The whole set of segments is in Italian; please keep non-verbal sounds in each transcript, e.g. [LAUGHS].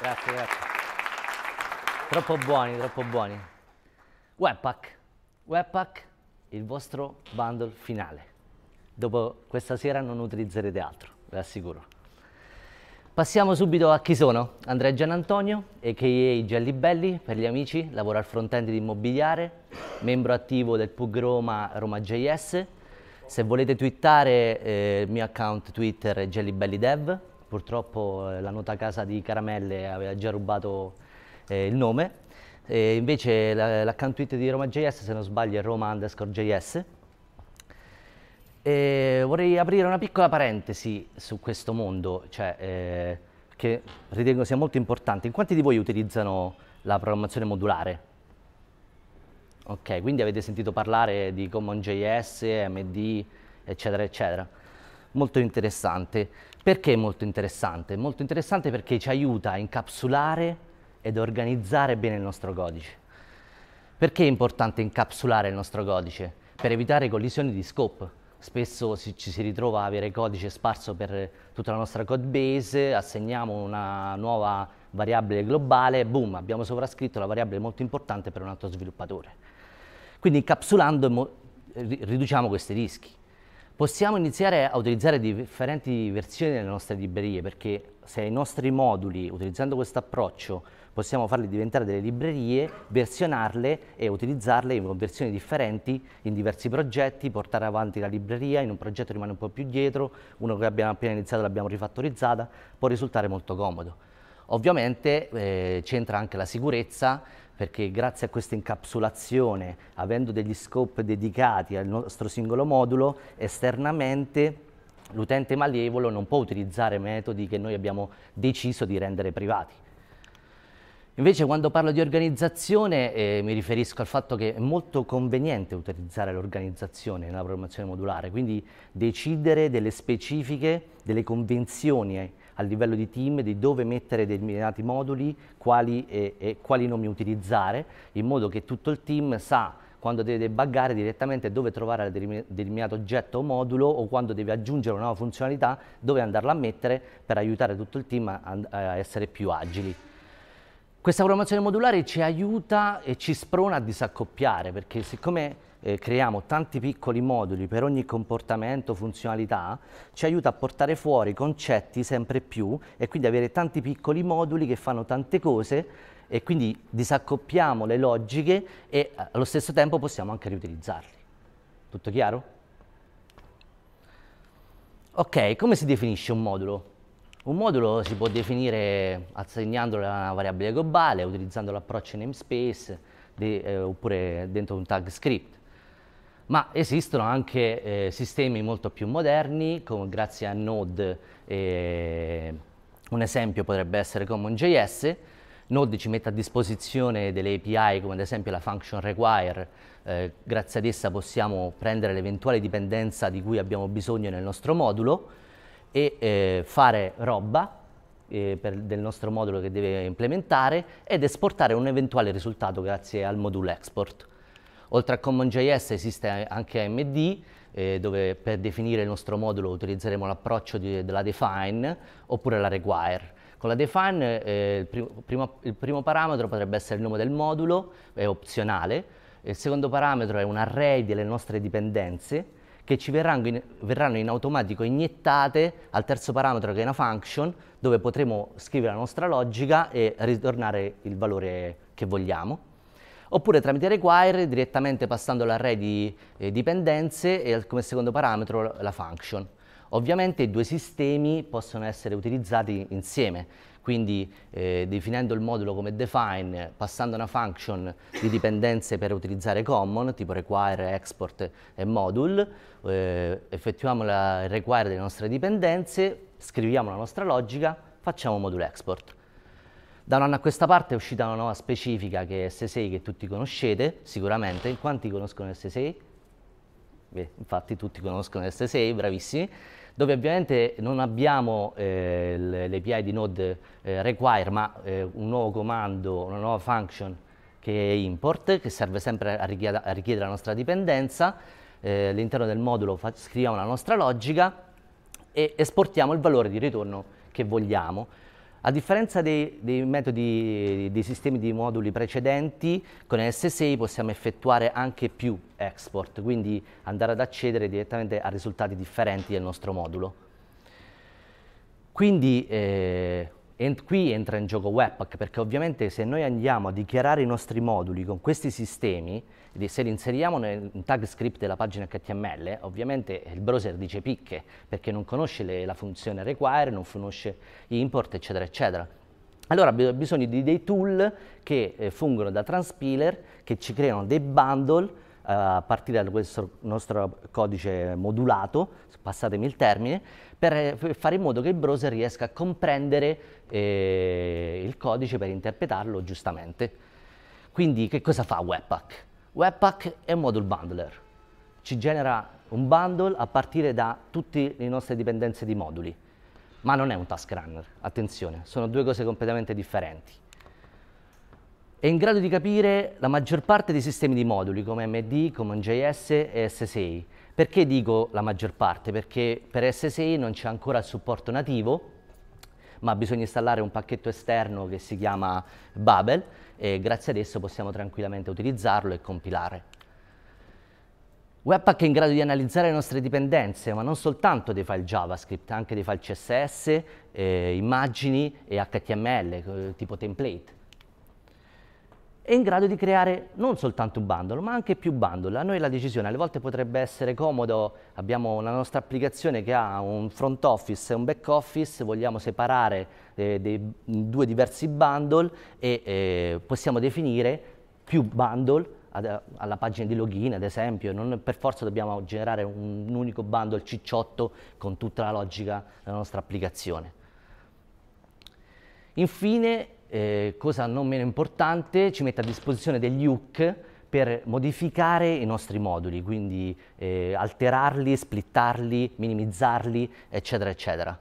Grazie, grazie. Troppo buoni, troppo buoni. Webpack, Webpack, il vostro bundle finale. Dopo questa sera non utilizzerete altro, ve assicuro. Passiamo subito a chi sono. Andrea Gianantonio, a.k.a. Gellibelli, per gli amici, lavoro al front-end di immobiliare, membro attivo del PUG Roma, Roma.js. Se volete twittare, eh, il mio account Twitter è GellibelliDev purtroppo eh, la nota casa di Caramelle aveva già rubato eh, il nome, e invece l'account Twitter di Roma.js se non sbaglio è Roma underscore JS. E vorrei aprire una piccola parentesi su questo mondo, cioè, eh, che ritengo sia molto importante. In quanti di voi utilizzano la programmazione modulare? Ok, quindi avete sentito parlare di Common.js, MD, eccetera, eccetera molto interessante. Perché molto interessante? Molto interessante perché ci aiuta a incapsulare ed organizzare bene il nostro codice. Perché è importante incapsulare il nostro codice? Per evitare collisioni di scope. Spesso si, ci si ritrova a avere codice sparso per tutta la nostra code base, assegniamo una nuova variabile globale, boom, abbiamo sovrascritto la variabile molto importante per un altro sviluppatore. Quindi incapsulando riduciamo questi rischi. Possiamo iniziare a utilizzare differenti versioni delle nostre librerie perché se i nostri moduli, utilizzando questo approccio, possiamo farli diventare delle librerie, versionarle e utilizzarle in versioni differenti in diversi progetti, portare avanti la libreria, in un progetto rimane un po' più dietro, uno che abbiamo appena iniziato l'abbiamo rifattorizzata, può risultare molto comodo. Ovviamente eh, c'entra anche la sicurezza perché grazie a questa incapsulazione, avendo degli scope dedicati al nostro singolo modulo, esternamente l'utente malevolo non può utilizzare metodi che noi abbiamo deciso di rendere privati. Invece quando parlo di organizzazione eh, mi riferisco al fatto che è molto conveniente utilizzare l'organizzazione nella programmazione modulare, quindi decidere delle specifiche, delle convenzioni a livello di team di dove mettere determinati moduli, quali e, e quali nomi utilizzare, in modo che tutto il team sa quando deve debuggare direttamente dove trovare determinato oggetto o modulo o quando deve aggiungere una nuova funzionalità, dove andarla a mettere per aiutare tutto il team a, a essere più agili. Questa programmazione modulare ci aiuta e ci sprona a disaccoppiare perché siccome eh, creiamo tanti piccoli moduli per ogni comportamento, funzionalità, ci aiuta a portare fuori concetti sempre più e quindi avere tanti piccoli moduli che fanno tante cose e quindi disaccoppiamo le logiche e eh, allo stesso tempo possiamo anche riutilizzarli. Tutto chiaro? Ok, come si definisce un modulo? Un modulo si può definire assegnandolo a una variabile globale, utilizzando l'approccio namespace de, eh, oppure dentro un tag script ma esistono anche eh, sistemi molto più moderni, con, grazie a Node, eh, un esempio potrebbe essere CommonJS, Node ci mette a disposizione delle API come ad esempio la function require, eh, grazie ad essa possiamo prendere l'eventuale dipendenza di cui abbiamo bisogno nel nostro modulo e eh, fare roba eh, per, del nostro modulo che deve implementare ed esportare un eventuale risultato grazie al modulo export. Oltre a CommonJS esiste anche AMD, eh, dove per definire il nostro modulo utilizzeremo l'approccio della define oppure la require. Con la define eh, il, primo, il, primo, parametro potrebbe essere il nome del modulo, è opzionale. Il secondo parametro è un array delle nostre dipendenze che ci verranno in, verranno in automatico iniettate al terzo parametro che è una function dove potremo scrivere la nostra logica e ritornare il valore che vogliamo oppure tramite require direttamente passando l'array di eh, dipendenze e come secondo parametro la function. Ovviamente i due sistemi possono essere utilizzati insieme, quindi eh, definendo il modulo come define, passando una function di dipendenze per utilizzare common, tipo require, export e module, eh, effettuiamo il require delle nostre dipendenze, scriviamo la nostra logica, facciamo module export. Da un anno a questa parte è uscita una nuova specifica che è S6 che tutti conoscete sicuramente. Quanti conoscono S6? Beh, infatti tutti conoscono S6, bravissimi dove ovviamente non abbiamo eh, l'API di node eh, require, ma eh, un nuovo comando, una nuova function che è import, che serve sempre a richiedere, a richiedere la nostra dipendenza. Eh, all'interno del modulo scriviamo la nostra logica e esportiamo il valore di ritorno che vogliamo. A differenza dei, dei, metodi, dei sistemi di moduli precedenti, con S6 possiamo effettuare anche più export, quindi andare ad accedere direttamente a risultati differenti del nostro modulo. Quindi eh, Ent qui entra in gioco Webpack perché ovviamente se noi andiamo a dichiarare i nostri moduli con questi sistemi, se li inseriamo nel tag script della pagina HTML, ovviamente il browser dice picche perché non conosce le, la funzione require, non conosce import, eccetera, eccetera. Allora abbiamo bisogno di dei tool che eh, fungono da transpiler, che ci creano dei bundle eh, a partire da questo nostro codice modulato, passatemi il termine, per eh, fare in modo che il browser riesca a comprendere eh, il codice per interpretarlo giustamente. Quindi che cosa fa Webpack? Webpack è un module bundler, ci genera un bundle a partire da tutte le nostre dipendenze di moduli, ma non è un task runner, attenzione, sono due cose completamente differenti. È in grado di capire la maggior parte dei sistemi di moduli come MD, CommonJS e SSI. Perché dico la maggior parte? Perché per SSI non c'è ancora il supporto nativo ma bisogna installare un pacchetto esterno che si chiama Babel e grazie ad esso possiamo tranquillamente utilizzarlo e compilare. Webpack è in grado di analizzare le nostre dipendenze, ma non soltanto dei file JavaScript, anche dei file CSS, eh, immagini e HTML, eh, tipo template è in grado di creare non soltanto un bundle, ma anche più bundle. A noi la decisione alle volte potrebbe essere comodo, abbiamo la nostra applicazione che ha un front office e un back office, vogliamo separare eh, dei, due diversi bundle e eh, possiamo definire più bundle ad, alla pagina di login, ad esempio, non per forza dobbiamo generare un, un unico bundle cicciotto con tutta la logica della nostra applicazione. Infine, eh, cosa non meno importante, ci mette a disposizione degli hook per modificare i nostri moduli, quindi eh, alterarli, splittarli, minimizzarli, eccetera, eccetera.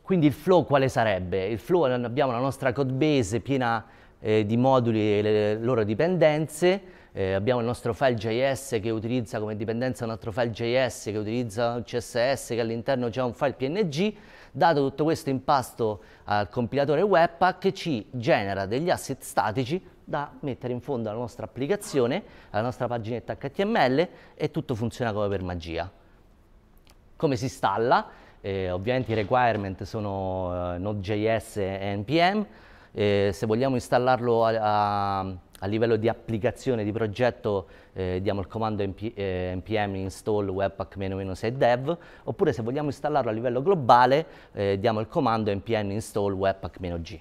Quindi il flow quale sarebbe? Il flow eh, abbiamo la nostra code base piena eh, di moduli e le loro dipendenze, eh, abbiamo il nostro file JS che utilizza come dipendenza un altro file JS che utilizza un CSS che all'interno c'è un file PNG Dato tutto questo impasto al compilatore Webpack ci genera degli asset statici da mettere in fondo alla nostra applicazione, alla nostra paginetta HTML e tutto funziona come per magia. Come si installa? Eh, ovviamente i requirement sono eh, Node.js e NPM, eh, se vogliamo installarlo a, a, a, livello di applicazione, di progetto, eh, diamo il comando np, eh, npm install webpack dev oppure se vogliamo installarlo a livello globale, eh, diamo il comando npm install webpack-g.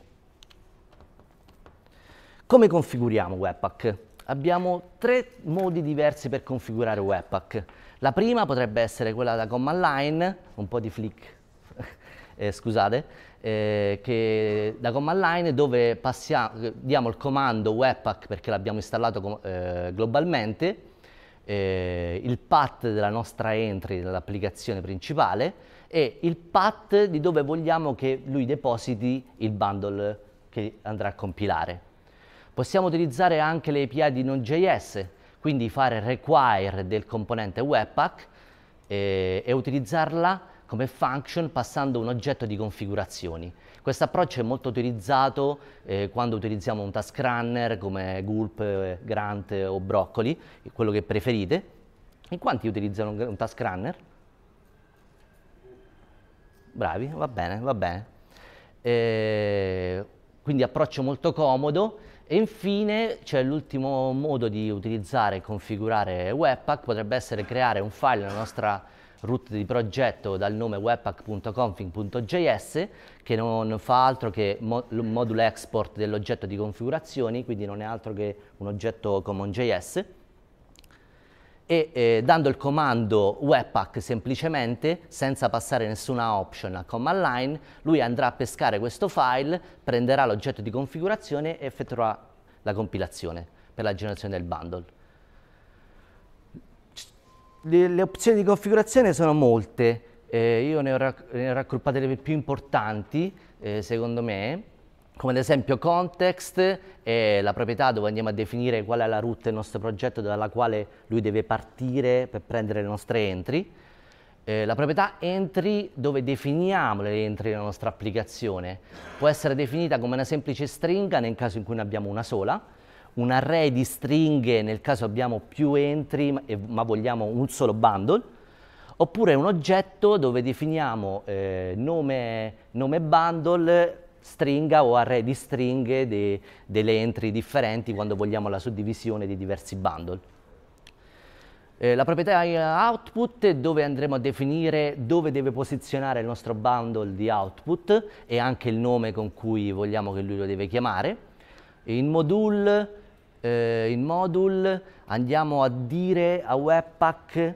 Come configuriamo Webpack? Abbiamo tre modi diversi per configurare Webpack. La prima potrebbe essere quella da command line, un po' di flick, [LAUGHS] eh, scusate, eh, che, da Command Line dove passiamo, diamo il comando Webpack perché l'abbiamo installato eh, globalmente, eh, il path della nostra entry nell'applicazione principale e il path di dove vogliamo che lui depositi il bundle che andrà a compilare. Possiamo utilizzare anche le API di Node.js, quindi fare require del componente Webpack eh, e utilizzarla come function passando un oggetto di configurazioni. Questo approccio è molto utilizzato eh, quando utilizziamo un task runner come Gulp, eh, Grant o Broccoli, quello che preferite. In quanti utilizzano un, un task runner? Bravi, va bene, va bene. Eh, quindi approccio molto comodo. E infine c'è l'ultimo modo di utilizzare e configurare Webpack, potrebbe essere creare un file nella nostra root di progetto dal nome webpack.config.js che non fa altro che mo modulo export dell'oggetto di configurazioni, quindi non è altro che un oggetto common.js e eh, dando il comando webpack semplicemente, senza passare nessuna option a command line, lui andrà a pescare questo file, prenderà l'oggetto di configurazione e effettuerà la compilazione per la generazione del bundle le, le opzioni di configurazione sono molte, eh, io ne ho, ne ho raggruppate le più importanti, eh, secondo me, come ad esempio context è la proprietà dove andiamo a definire qual è la route del nostro progetto dalla quale lui deve partire per prendere le nostre entry. Eh, la proprietà entry dove definiamo le entry della nostra applicazione può essere definita come una semplice stringa nel caso in cui ne abbiamo una sola un array di stringhe nel caso abbiamo più entry ma vogliamo un solo bundle, oppure un oggetto dove definiamo eh, nome, nome, bundle, stringa o array di stringhe de, delle entry differenti quando vogliamo la suddivisione di diversi bundle. Eh, la proprietà output dove andremo a definire dove deve posizionare il nostro bundle di output e anche il nome con cui vogliamo che lui lo deve chiamare. In module eh, il module, andiamo a dire a Webpack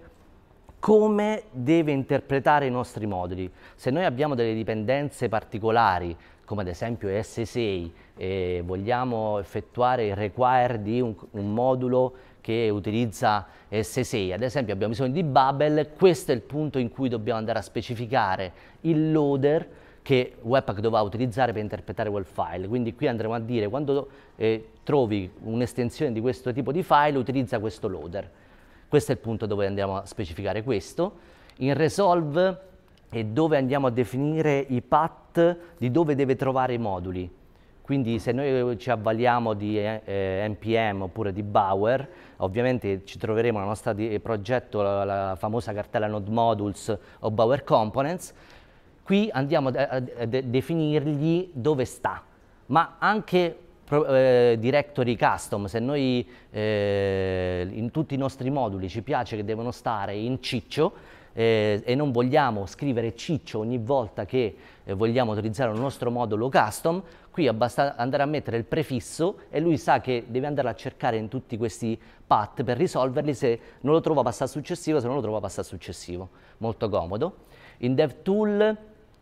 come deve interpretare i nostri moduli. Se noi abbiamo delle dipendenze particolari, come ad esempio S6, e vogliamo effettuare il require di un, un modulo che utilizza S6, ad esempio abbiamo bisogno di Babel, questo è il punto in cui dobbiamo andare a specificare il loader che Webpack dovrà utilizzare per interpretare quel file. Quindi qui andremo a dire quando eh, trovi un'estensione di questo tipo di file utilizza questo loader. Questo è il punto dove andiamo a specificare questo. In resolve è dove andiamo a definire i path di dove deve trovare i moduli. Quindi se noi ci avvaliamo di eh, eh NPM oppure di Bower, ovviamente ci troveremo nel nostro eh, progetto la, la famosa cartella Node Modules o Bower Components, Qui andiamo a, definirgli dove sta, ma anche eh, directory custom, se noi eh, in tutti i nostri moduli ci piace che devono stare in ciccio eh, e non vogliamo scrivere ciccio ogni volta che eh, vogliamo utilizzare un nostro modulo custom, qui basta andare a mettere il prefisso e lui sa che deve andare a cercare in tutti questi path per risolverli, se non lo trova passa al successivo, se non lo trova passa al successivo, molto comodo. In DevTool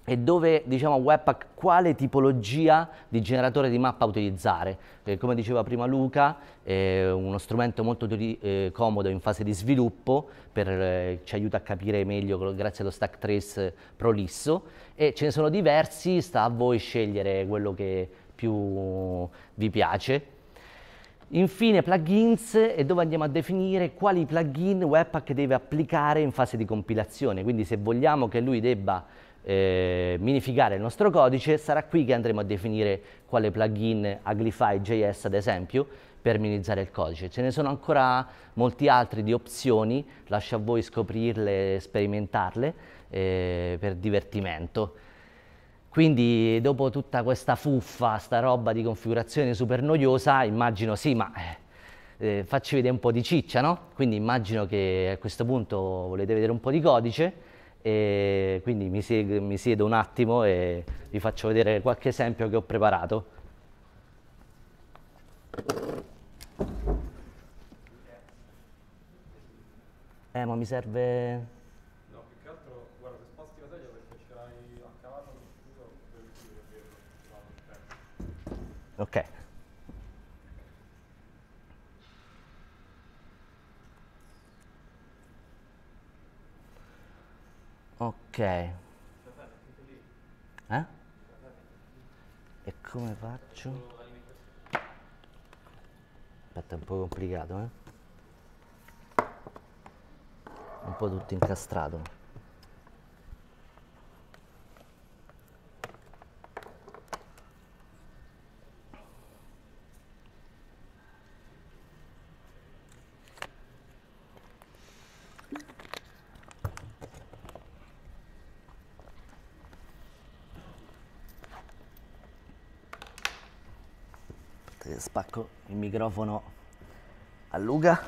e dove diciamo Webpack quale tipologia di generatore di mappa utilizzare. Eh, come diceva prima Luca, è eh, uno strumento molto eh, comodo in fase di sviluppo, per, eh, ci aiuta a capire meglio grazie allo stack trace eh, prolisso e ce ne sono diversi, sta a voi scegliere quello che più vi piace. Infine plugins e dove andiamo a definire quali plugin Webpack deve applicare in fase di compilazione, quindi se vogliamo che lui debba eh, minificare il nostro codice, sarà qui che andremo a definire quale plugin Aglify.js ad esempio per minimizzare il codice. Ce ne sono ancora molti altri di opzioni, lascio a voi scoprirle, sperimentarle eh, per divertimento. Quindi dopo tutta questa fuffa, sta roba di configurazione super noiosa, immagino sì, ma eh, eh, facci vedere un po' di ciccia, no? Quindi immagino che a questo punto volete vedere un po' di codice, e quindi mi, mi siedo un attimo e vi faccio vedere qualche esempio che ho preparato. Eh, ma mi serve... No, più che altro, guarda, se sposti la taglia perché ce l'hai a cavallo, non chiuso, per il tempo. Ok. Ok. Eh? E come faccio? Aspetta, è un po' complicato, eh? Un po' tutto incastrato. spacco il microfono a Luca.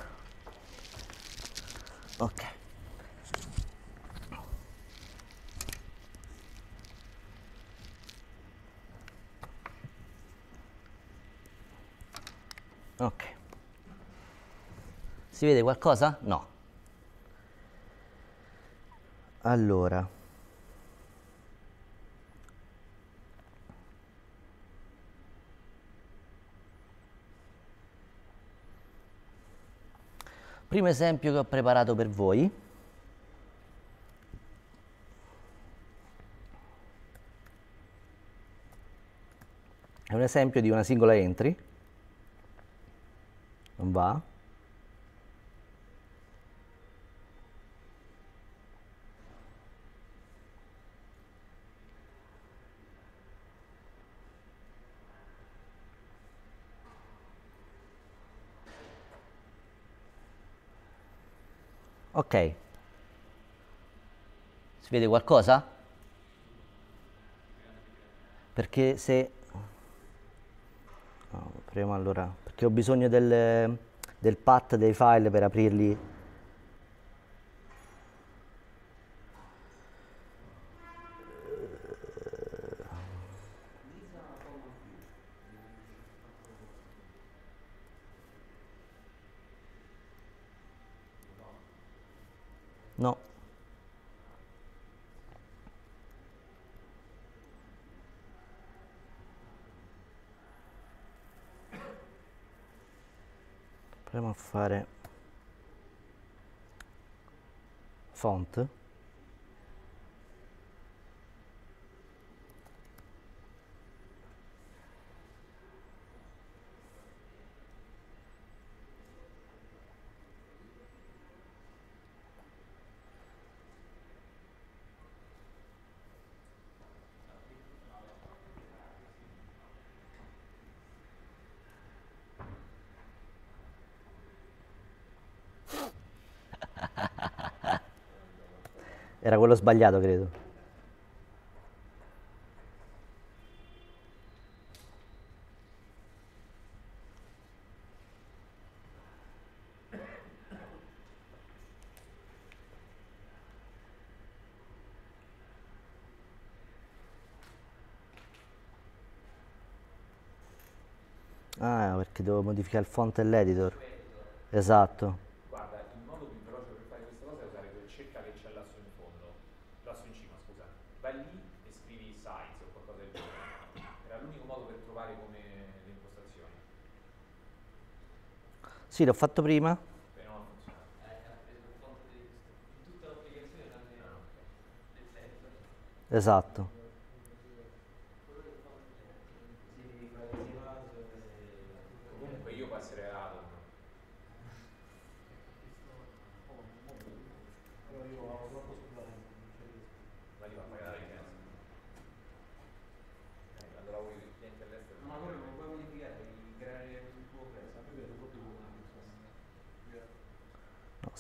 Ok. Ok. Si vede qualcosa? No. Allora. primo esempio che ho preparato per voi è un esempio di una singola entry, non va, Ok. Si vede qualcosa? Perché se... No, prima allora... Perché ho bisogno del, del path dei file per aprirli No. Proviamo a fare font. Era quello sbagliato, credo. Ah, perché devo modificare il font e l'editor. Esatto. Sì, l'ho fatto prima. Esatto.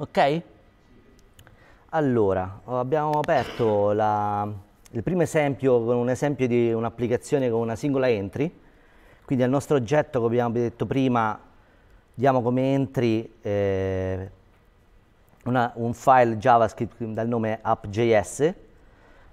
Ok? Allora, abbiamo aperto la, il primo esempio con un esempio di un'applicazione con una singola entry, quindi al nostro oggetto, come abbiamo detto prima, diamo come entry eh, una, un file JavaScript dal nome app.js.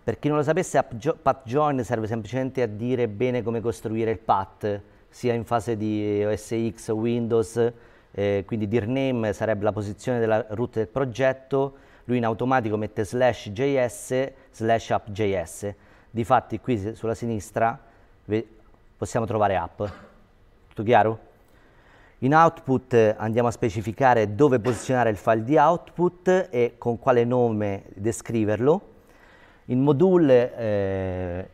Per chi non lo sapesse, path join serve semplicemente a dire bene come costruire il path, sia in fase di OS X, Windows, eh, quindi dir name sarebbe la posizione della root del progetto, lui in automatico mette slash js slash app.js. Difatti qui sulla sinistra possiamo trovare app. Tutto chiaro? In output eh, andiamo a specificare dove posizionare il file di output e con quale nome descriverlo. In module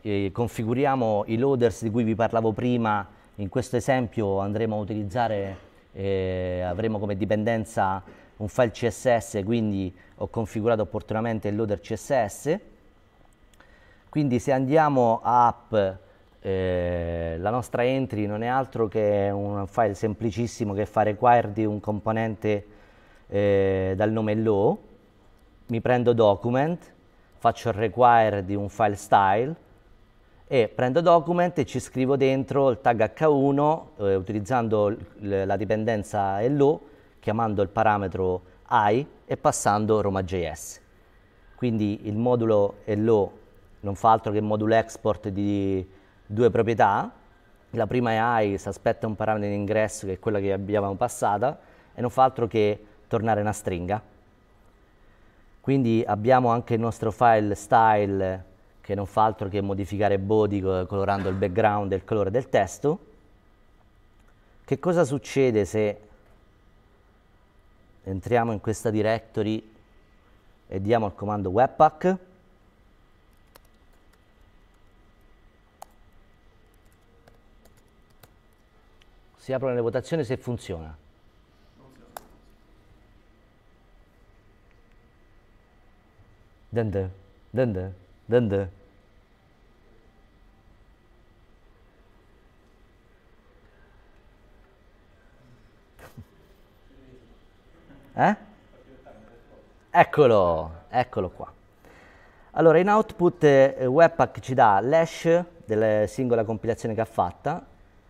eh, configuriamo i loaders di cui vi parlavo prima, in questo esempio andremo a utilizzare eh, avremo come dipendenza un file CSS, quindi ho configurato opportunamente il loader CSS. Quindi se andiamo a app, eh, la nostra entry non è altro che un file semplicissimo che fa require di un componente eh, dal nome low, mi prendo document, faccio il require di un file style, e prendo document e ci scrivo dentro il tag h1 eh, utilizzando la dipendenza hello, chiamando il parametro i e passando Roma.js. Quindi il modulo hello non fa altro che modulo export di due proprietà. La prima è AI, si aspetta un parametro di ingresso che è quella che abbiamo passata e non fa altro che tornare una stringa. Quindi abbiamo anche il nostro file style che non fa altro che modificare body colorando il background e il colore del testo. Che cosa succede se entriamo in questa directory e diamo il comando webpack? Si aprono le votazioni se funziona. Dun dun, dun dun than the eh? Eccolo, eccolo qua. Allora, in output eh, Webpack ci dà l'hash della singola compilazione che ha, fatta,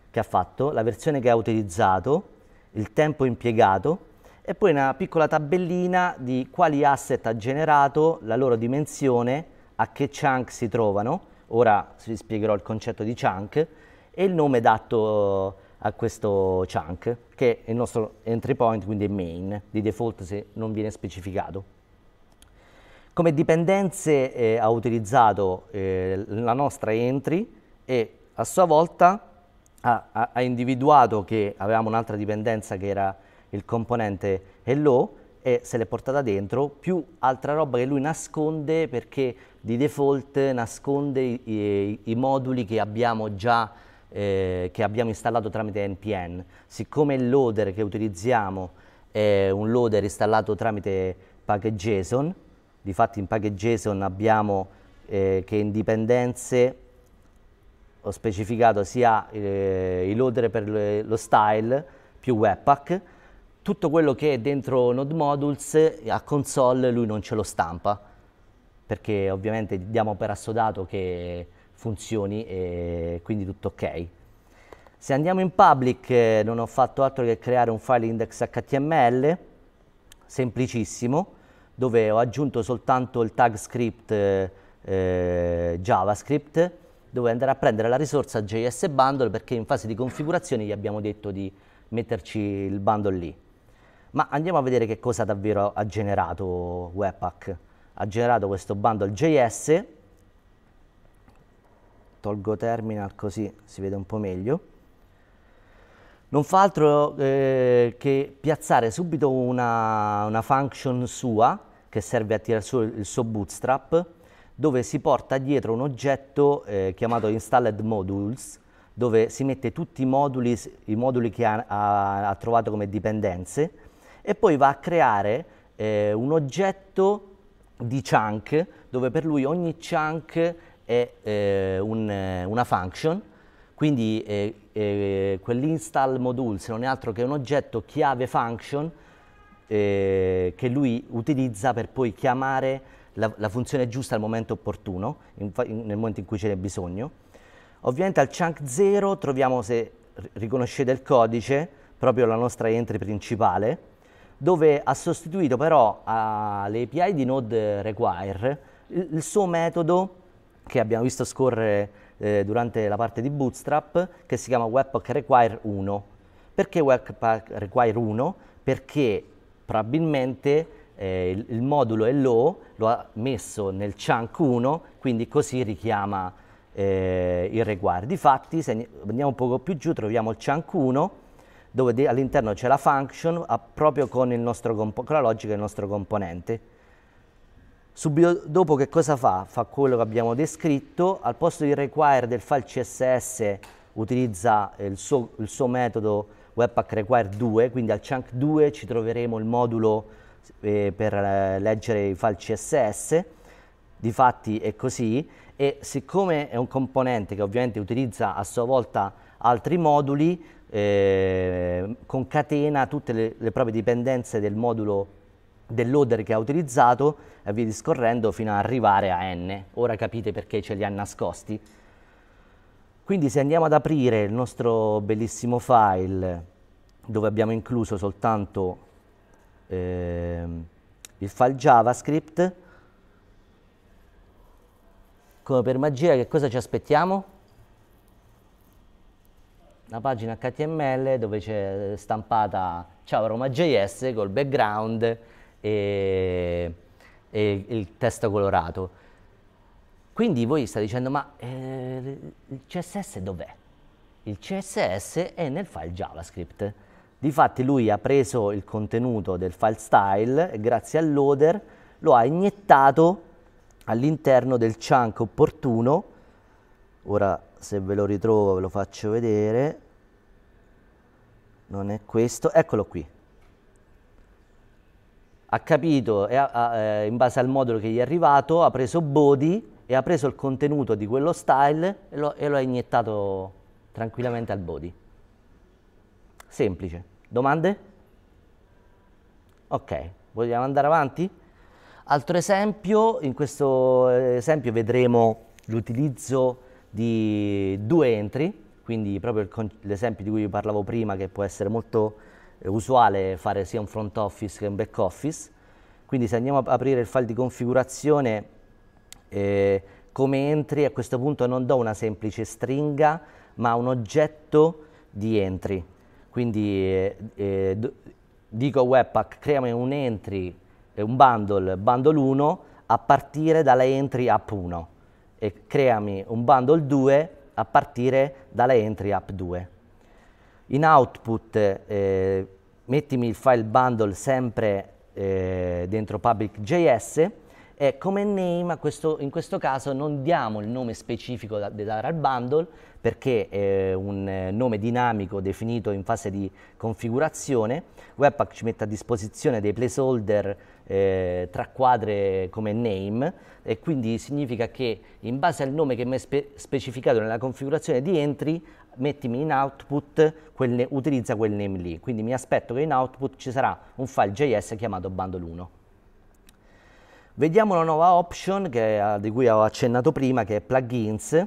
che ha fatto, la versione che ha utilizzato, il tempo impiegato e poi una piccola tabellina di quali asset ha generato, la loro dimensione a che chunk si trovano, ora vi spiegherò il concetto di chunk, e il nome dato eh, a questo chunk, che è il nostro entry point, quindi è main, di default se non viene specificato. Come dipendenze eh, ha utilizzato eh, la nostra entry e a sua volta ha, ha, ha individuato che avevamo un'altra dipendenza che era il componente hello e se l'è portata dentro, più altra roba che lui nasconde perché di default nasconde i, i moduli che abbiamo già eh, che abbiamo installato tramite NPN. Siccome il loader che utilizziamo è un loader installato tramite package.json, di fatto in package.json abbiamo eh, che indipendenze ho specificato sia eh, i loader per le, lo style più webpack, tutto quello che è dentro node modules a console lui non ce lo stampa perché ovviamente diamo per assodato che funzioni e quindi tutto ok. Se andiamo in public eh, non ho fatto altro che creare un file index.html semplicissimo dove ho aggiunto soltanto il tag script eh, eh JavaScript dove andare a prendere la risorsa JS bundle perché in fase di configurazione gli abbiamo detto di metterci il bundle lì. Ma andiamo a vedere che cosa davvero ha generato Webpack ha generato questo bundle JS, tolgo terminal così si vede un po' meglio, non fa altro eh, che piazzare subito una, una, function sua che serve a tirare su il suo bootstrap dove si porta dietro un oggetto eh, chiamato installed modules dove si mette tutti i moduli, i moduli che ha, ha, ha, trovato come dipendenze e poi va a creare eh, un oggetto di chunk, dove per lui ogni chunk è eh, un, eh, una function, quindi eh, eh, quell'install module, se non è altro che un oggetto chiave function eh, che lui utilizza per poi chiamare la, la funzione giusta al momento opportuno, in, in, nel momento in cui ce n'è bisogno. Ovviamente al chunk 0 troviamo, se riconoscete il codice, proprio la nostra entry principale, dove ha sostituito però alle API di Node Require il, il suo metodo che abbiamo visto scorrere eh, durante la parte di Bootstrap, che si chiama Webpack Require 1. Perché Webpack Require 1? Perché probabilmente eh, il, il, modulo hello lo ha messo nel chunk 1, quindi così richiama eh, il require. Difatti, se andiamo un poco più giù, troviamo il chunk 1 dove all'interno c'è la function proprio con, con, la logica del nostro componente. Subito dopo che cosa fa? Fa quello che abbiamo descritto, al posto di require del file CSS utilizza il suo, il suo metodo webpack require 2, quindi al chunk 2 ci troveremo il modulo eh, per eh, leggere i file CSS, difatti è così, e siccome è un componente che ovviamente utilizza a sua volta altri moduli, Ehm, concatena tutte le, le proprie dipendenze del modulo dell'odder che ha utilizzato e via discorrendo fino ad arrivare a n. Ora capite perché ce li ha nascosti. Quindi se andiamo ad aprire il nostro bellissimo file dove abbiamo incluso soltanto eh, il file JavaScript, come per magia che cosa ci aspettiamo? una pagina HTML dove c'è stampata ciao Roma.js col background e, e, il testo colorato. Quindi voi state dicendo ma eh, il CSS dov'è? Il CSS è nel file JavaScript. Difatti lui ha preso il contenuto del file style e grazie al loader lo ha iniettato all'interno del chunk opportuno ora se ve lo ritrovo ve lo faccio vedere non è questo eccolo qui ha capito ha, ha, eh, in base al modulo che gli è arrivato ha preso body e ha preso il contenuto di quello style e lo, e lo ha iniettato tranquillamente al body semplice domande? ok vogliamo andare avanti? altro esempio in questo eh, esempio vedremo l'utilizzo di due entry, quindi proprio l'esempio di cui vi parlavo prima che può essere molto eh, usuale fare sia un front office che un back office, quindi se andiamo ad aprire il file di configurazione eh, come entry a questo punto non do una semplice stringa ma un oggetto di entry, quindi eh, eh dico a Webpack creami un entry, eh, un bundle, bundle 1 a partire dalla entry app 1 e creami un bundle 2 a partire dalla entry app 2. In output eh, mettimi il file bundle sempre eh, dentro public.js e come name questo, in questo caso non diamo il nome specifico da, da dare al bundle perché è un eh, nome dinamico definito in fase di configurazione. Webpack ci mette a disposizione dei placeholder eh, tra quadre come name e quindi significa che in base al nome che mi è spe- specificato nella configurazione di entry mettimi in output, quel, utilizza quel name lì. Quindi mi aspetto che in output ci sarà un file JS chiamato bundle 1. Vediamo una nuova option che, di cui ho accennato prima, che è plugins.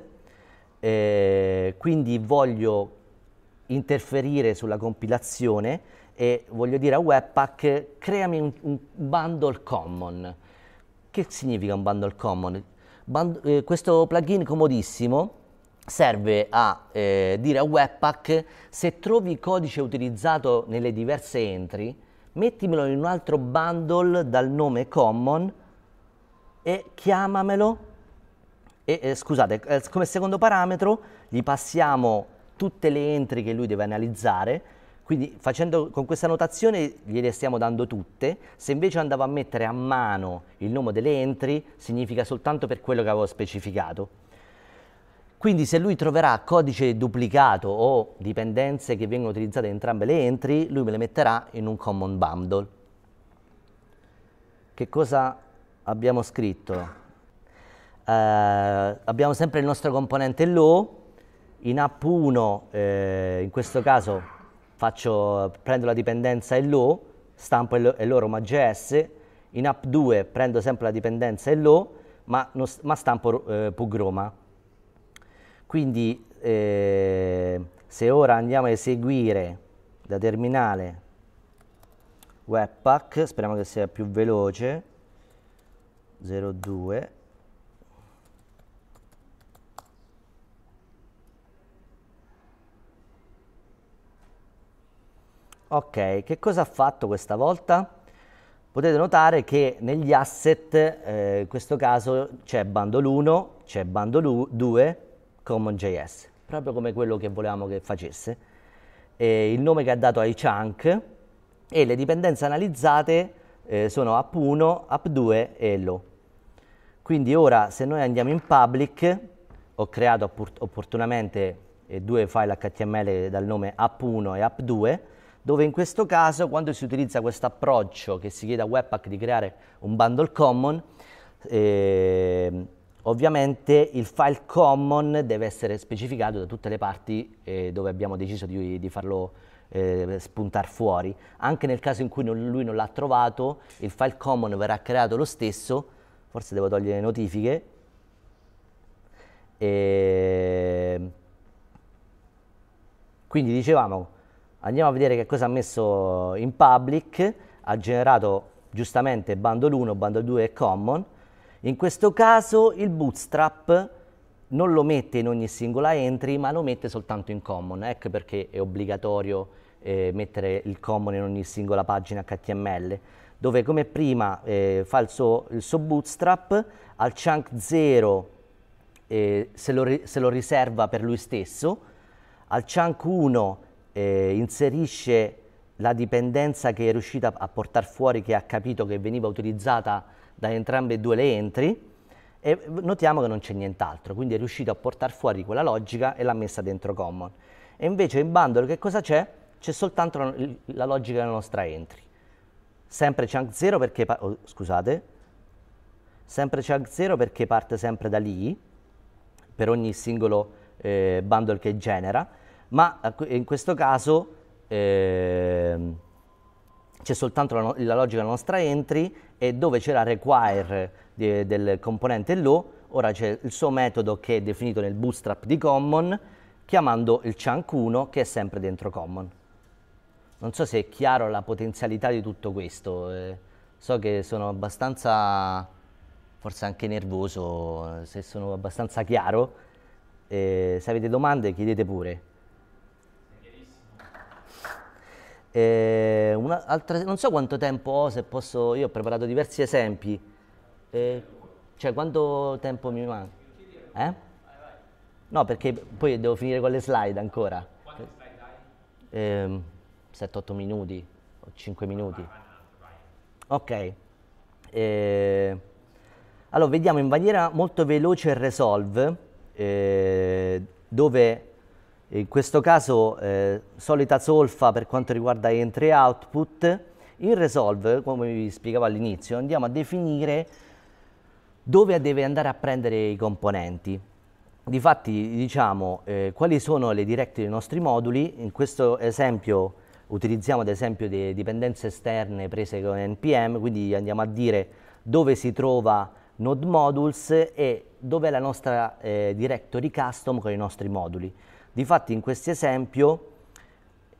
Eh, quindi voglio interferire sulla compilazione e voglio dire a Webpack creami un, un bundle common. Che significa un bundle common? Bund eh, questo plugin comodissimo serve a eh, dire a Webpack se trovi codice utilizzato nelle diverse entry, mettimelo in un altro bundle dal nome common e chiamamelo e eh, scusate, eh, come secondo parametro gli passiamo tutte le entry che lui deve analizzare quindi facendo, con questa notazione gliele stiamo dando tutte, se invece andavo a mettere a mano il nome delle entry significa soltanto per quello che avevo specificato. Quindi se lui troverà codice duplicato o dipendenze che vengono utilizzate in entrambe le entry, lui me le metterà in un common bundle. Che cosa abbiamo scritto? Eh, abbiamo sempre il nostro componente low, in app1, eh, in questo caso faccio, prendo la dipendenza e low, stampo e loro in app 2 prendo sempre la dipendenza e low, ma, non, ma stampo eh, pugroma. Quindi eh, se ora andiamo a eseguire da terminale webpack, speriamo che sia più veloce, 02, Ok, che cosa ha fatto questa volta? Potete notare che negli asset, eh, in questo caso, c'è bando 1, c'è bando 2, common.js, proprio come quello che volevamo che facesse. E il nome che ha dato ai chunk e le dipendenze analizzate eh, sono app 1, app 2 e low. Quindi ora se noi andiamo in public, ho creato opportunamente eh, due file HTML dal nome app1 e app2, dove in questo caso quando si utilizza questo approccio che si chiede a Webpack di creare un bundle common, eh, ovviamente il file common deve essere specificato da tutte le parti eh, dove abbiamo deciso di, di farlo eh, spuntare fuori. Anche nel caso in cui non, lui non l'ha trovato, il file common verrà creato lo stesso, forse devo togliere le notifiche, e ehm, quindi dicevamo Andiamo a vedere che cosa ha messo in public, ha generato giustamente bundle 1, bundle 2 e common. In questo caso il bootstrap non lo mette in ogni singola entry, ma lo mette soltanto in common. Ecco perché è obbligatorio eh, mettere il common in ogni singola pagina HTML, dove come prima eh, fa il suo, il suo, bootstrap, al chunk 0 eh, se, lo, se lo riserva per lui stesso, al chunk 1 eh, inserisce la dipendenza che è riuscita a portare fuori, che ha capito che veniva utilizzata da entrambe e due le entry, e notiamo che non c'è nient'altro, quindi è riuscito a portare fuori quella logica e l'ha messa dentro common. E invece in bundle che cosa c'è? C'è soltanto la logica della nostra entry. Sempre chunk 0 perché, oh, scusate, sempre chunk 0 perché parte sempre da lì, per ogni singolo eh, bundle che genera, ma eh, in questo caso eh, c'è soltanto la, no la, logica nostra entry e dove c'era require de del componente low, ora c'è il suo metodo che è definito nel bootstrap di common, chiamando il chunk 1 che è sempre dentro common. Non so se è chiaro la potenzialità di tutto questo, eh, so che sono abbastanza, forse anche nervoso, eh, se sono abbastanza chiaro, eh, se avete domande chiedete pure. Eh, altra, non so quanto tempo ho, se posso, io ho preparato diversi esempi. E, eh, cioè, quanto tempo mi manca? Eh? No, perché poi devo finire con le slide ancora. Quanti slide hai? 7-8 ehm, minuti, 5 minuti. Ok. E, eh, allora, vediamo in maniera molto veloce il resolve, eh, dove in questo caso eh, solita solfa per quanto riguarda entry e output. In Resolve, come vi spiegavo all'inizio, andiamo a definire dove deve andare a prendere i componenti. Difatti diciamo eh, quali sono le dirette dei nostri moduli, in questo esempio utilizziamo ad esempio delle dipendenze esterne prese con NPM, quindi andiamo a dire dove si trova node modules e dove è la nostra eh, directory custom con i nostri moduli. Difatti in questo esempio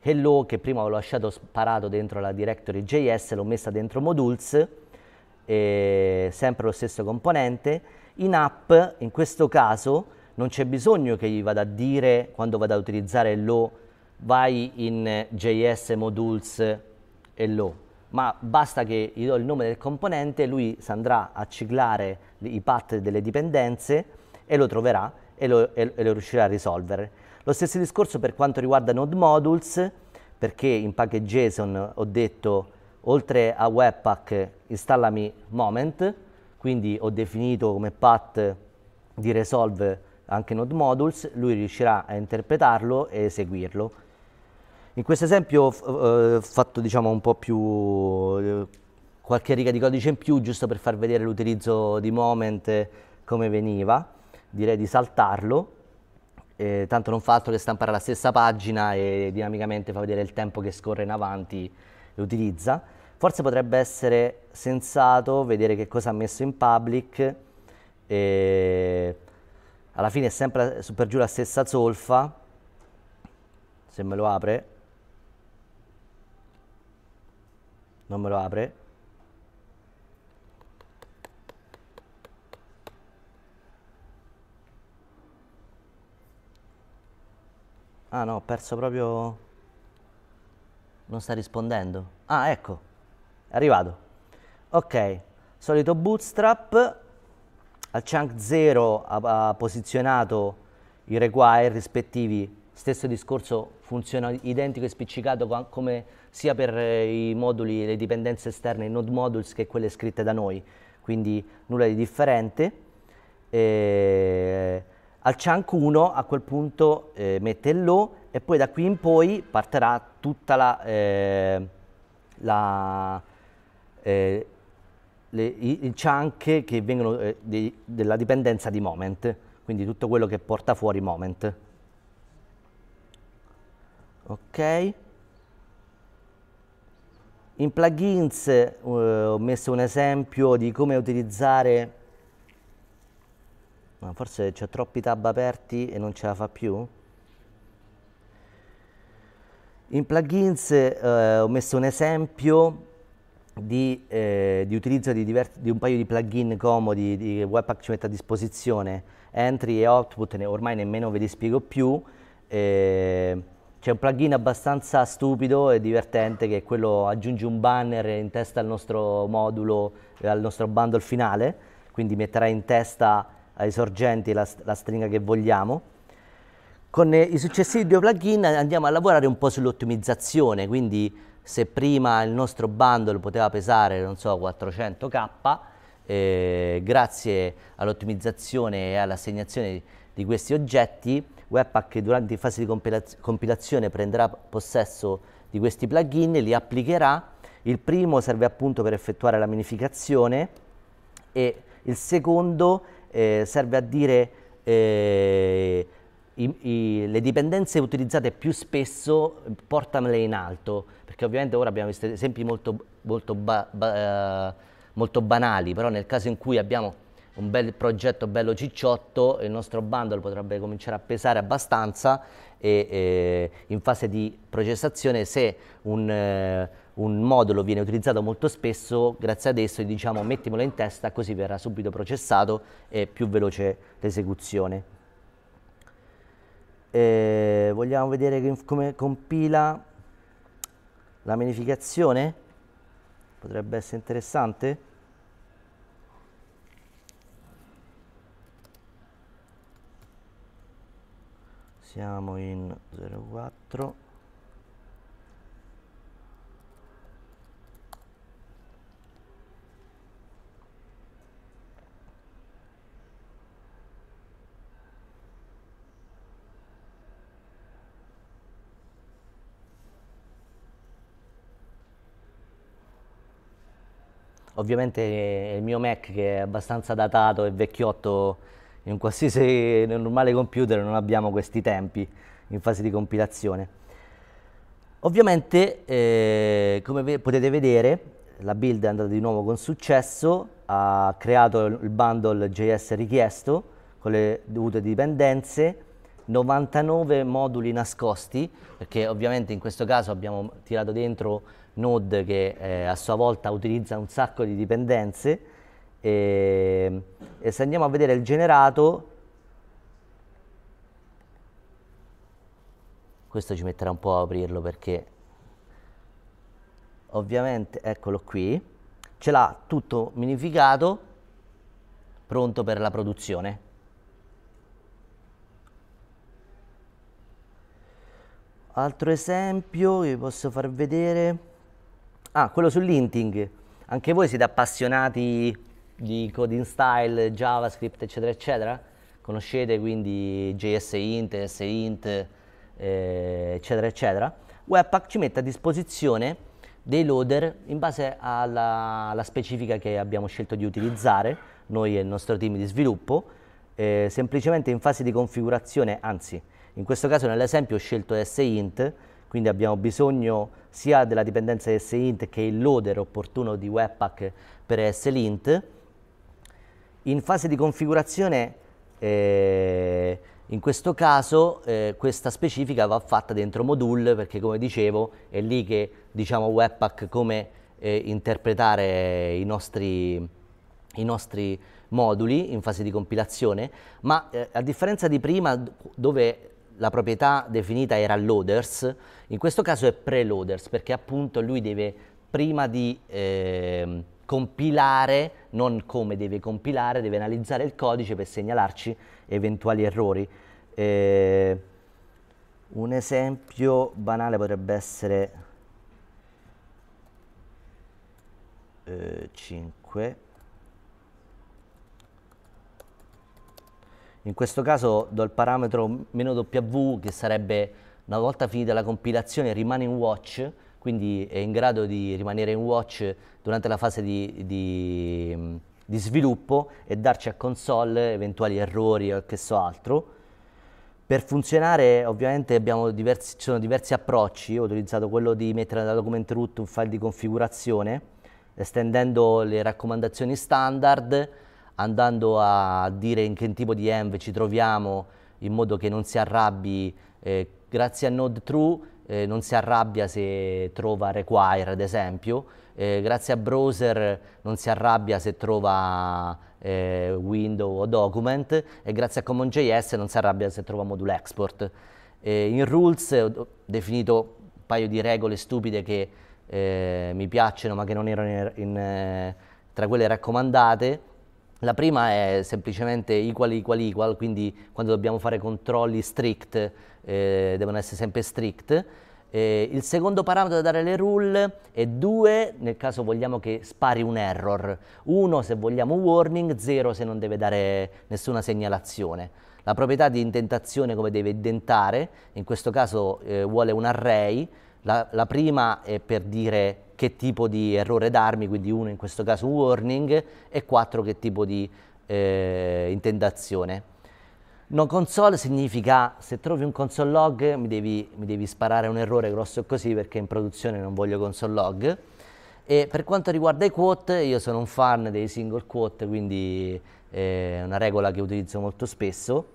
hello che prima ho lasciato sparato dentro la directory JS, l'ho messa dentro modules, sempre lo stesso componente. In app, in questo caso, non c'è bisogno che gli vada a dire quando vado a utilizzare hello vai in JS modules hello, ma basta che gli do il nome del componente, lui andrà a ciclare i path delle dipendenze e lo troverà e lo, e lo riuscirà a risolvere. Lo stesso discorso per quanto riguarda Node Modules, perché in package.json ho detto oltre a Webpack installami Moment, quindi ho definito come path di resolve anche Node Modules, lui riuscirà a interpretarlo e eseguirlo. In questo esempio ho eh, fatto diciamo, un po' più eh, qualche riga di codice in più giusto per far vedere l'utilizzo di Moment eh, come veniva, direi di saltarlo eh, tanto non fa altro che stampare la stessa pagina e dinamicamente fa vedere il tempo che scorre in avanti e utilizza. Forse potrebbe essere sensato vedere che cosa ha messo in public. E alla fine è sempre su per giù la stessa zolfa. Se me lo apre. Non me lo apre. Ah no, ho perso proprio... Non sta rispondendo. Ah, ecco. È arrivato. Ok. Solito bootstrap. Al chunk 0 ha, ha posizionato i require rispettivi. Stesso discorso funziona identico e spiccicato come sia per eh, i moduli, e le dipendenze esterne, i node modules, che quelle scritte da noi. Quindi nulla di differente. E eh, al chunk 1 a quel punto eh, mette il low e poi da qui in poi partirà tutta la, eh, la, eh, le, i, chunk che vengono eh, di, della dipendenza di moment, quindi tutto quello che porta fuori moment. Ok. In plugins eh, ho messo un esempio di come utilizzare ma forse c'è troppi tab aperti e non ce la fa più? In plugins eh, ho messo un esempio di, eh, di utilizzo di, di, un paio di plugin comodi che Webpack ci mette a disposizione, entry e output, ne, ormai nemmeno ve li spiego più. Eh, c'è un plugin abbastanza stupido e divertente che è quello aggiungi un banner in testa al nostro modulo, al nostro bundle finale, quindi metterai in testa ai sorgenti la, la stringa che vogliamo. Con eh, i successivi due plugin andiamo a lavorare un po' sull'ottimizzazione, quindi se prima il nostro bundle poteva pesare, non so, 400k, eh, grazie all'ottimizzazione e all'assegnazione di questi oggetti, Webpack durante la fase di compilazione prenderà possesso di questi plugin e li applicherà. Il primo serve appunto per effettuare la minificazione e il secondo eh, serve a dire eh, i, i, le dipendenze utilizzate più spesso portamele in alto, perché ovviamente ora abbiamo visto esempi molto, molto, ba, ba, eh, molto banali, però nel caso in cui abbiamo un bel progetto bello cicciotto, il nostro bundle potrebbe cominciare a pesare abbastanza e, e in fase di processazione se un, eh, un, modulo viene utilizzato molto spesso, grazie ad esso diciamo mettimelo in testa così verrà subito processato e più veloce l'esecuzione. Eh, vogliamo vedere come compila la minificazione? Potrebbe essere interessante. siamo in 04 Ovviamente il mio Mac che è abbastanza datato e vecchiotto in un qualsiasi normale computer non abbiamo questi tempi in fase di compilazione. Ovviamente, eh, come ve potete vedere, la build è andata di nuovo con successo, ha creato il bundle JS richiesto con le dovute dipendenze, 99 moduli nascosti, perché ovviamente in questo caso abbiamo tirato dentro Node che eh, a sua volta utilizza un sacco di dipendenze, e, ehm, e se andiamo a vedere il generato questo ci metterà un po' a aprirlo perché ovviamente eccolo qui ce l'ha tutto minificato pronto per la produzione altro esempio che vi posso far vedere ah quello sull'inting anche voi siete appassionati di coding style, JavaScript, eccetera, eccetera. Conoscete quindi JS JSInt, SInt, eh, eccetera, eccetera. Webpack ci mette a disposizione dei loader in base alla, alla, specifica che abbiamo scelto di utilizzare, noi e il nostro team di sviluppo, eh, semplicemente in fase di configurazione, anzi, in questo caso nell'esempio ho scelto SInt, quindi abbiamo bisogno sia della dipendenza SInt che il loader opportuno di Webpack per SLint in fase di configurazione, eh, in questo caso, eh, questa specifica va fatta dentro module perché, come dicevo, è lì che diciamo Webpack come eh, interpretare i nostri, i nostri moduli in fase di compilazione, ma eh, a differenza di prima, dove la proprietà definita era loaders, in questo caso è preloaders perché appunto lui deve prima di... Ehm, compilare, non come deve compilare, deve analizzare il codice per segnalarci eventuali errori. Eh, un esempio banale potrebbe essere eh, 5. In questo caso do il parametro meno "-w", che sarebbe una volta finita la compilazione rimane in watch, quindi è in grado di rimanere in watch durante la fase di, di, di sviluppo e darci a console eventuali errori o che so altro. Per funzionare ovviamente diversi, ci sono diversi approcci, ho utilizzato quello di mettere da document root un file di configurazione, estendendo le raccomandazioni standard, andando a dire in che tipo di env ci troviamo in modo che non si arrabbi eh, grazie a node true eh, non si arrabbia se trova require ad esempio, eh, grazie a browser non si arrabbia se trova eh, window o document e grazie a common.js non si arrabbia se trova module export. Eh, in rules ho definito un paio di regole stupide che eh, mi piacciono ma che non erano in, in, eh, tra quelle raccomandate la prima è semplicemente equal, equal, equal, quindi quando dobbiamo fare controlli strict, eh, devono essere sempre strict. Eh, il secondo parametro da dare alle rule è 2 nel caso vogliamo che spari un error, 1 se vogliamo un warning, 0 se non deve dare nessuna segnalazione. La proprietà di indentazione come deve indentare, in questo caso eh, vuole un array, la, la prima è per dire che tipo di errore darmi, quindi uno in questo caso warning e quattro che tipo di eh, intendazione. No console significa se trovi un console log mi devi, mi devi, sparare un errore grosso così perché in produzione non voglio console log. E per quanto riguarda i quote, io sono un fan dei single quote, quindi eh, è una regola che utilizzo molto spesso